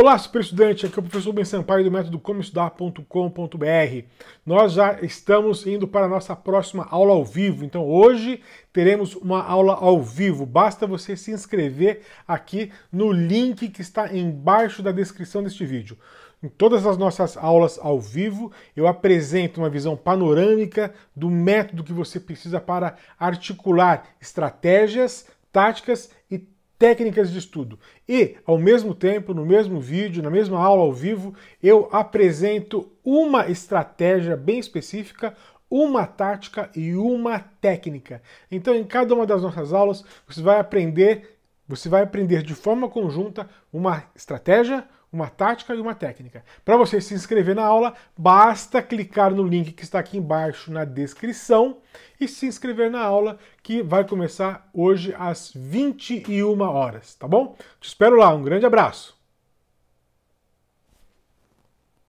Olá, super estudante, aqui é o professor Ben Sampaio do método comoestudar.com.br. Nós já estamos indo para a nossa próxima aula ao vivo, então hoje teremos uma aula ao vivo. Basta você se inscrever aqui no link que está embaixo da descrição deste vídeo. Em todas as nossas aulas ao vivo, eu apresento uma visão panorâmica do método que você precisa para articular estratégias, táticas e técnicas de estudo. E, ao mesmo tempo, no mesmo vídeo, na mesma aula ao vivo, eu apresento uma estratégia bem específica, uma tática e uma técnica. Então, em cada uma das nossas aulas, você vai aprender, você vai aprender de forma conjunta uma estratégia, uma tática e uma técnica. Para você se inscrever na aula, basta clicar no link que está aqui embaixo na descrição e se inscrever na aula que vai começar hoje às 21 horas, tá bom? Te espero lá, um grande abraço.